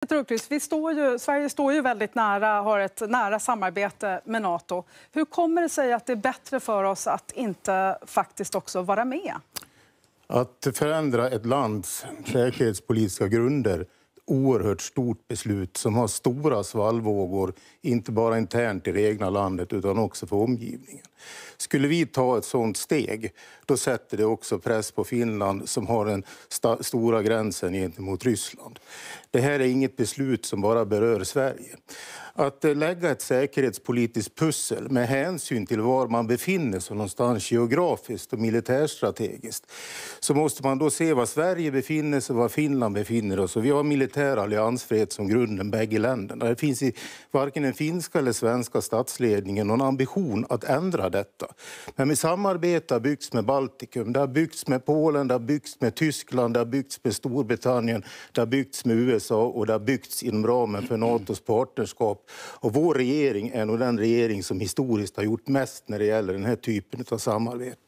Peter vi står ju, Sverige står ju väldigt nära, har ett nära samarbete med Nato. Hur kommer det sig att det är bättre för oss att inte faktiskt också vara med? Att förändra ett lands säkerhetspolitiska grunder oerhört stort beslut som har stora svallvågor, inte bara internt i det egna landet utan också för omgivningen. Skulle vi ta ett sådant steg, då sätter det också press på Finland som har den st stora gränsen gentemot Ryssland. Det här är inget beslut som bara berör Sverige. Att eh, lägga ett säkerhetspolitiskt pussel med hänsyn till var man befinner sig någonstans geografiskt och militärstrategiskt så måste man då se var Sverige befinner sig, och var Finland befinner sig. Vi har militär alliansfrihet som grunden bägge länderna. Det finns i varken den finska eller svenska statsledningen någon ambition att ändra detta. Men vi samarbetar byggts med Baltikum, det har byggts med Polen, det har byggts med Tyskland, det har byggts med Storbritannien, det har byggts med USA och det har byggts inom ramen för Natos partnerskap och vår regering är nog den regering som historiskt har gjort mest när det gäller den här typen av samarbete.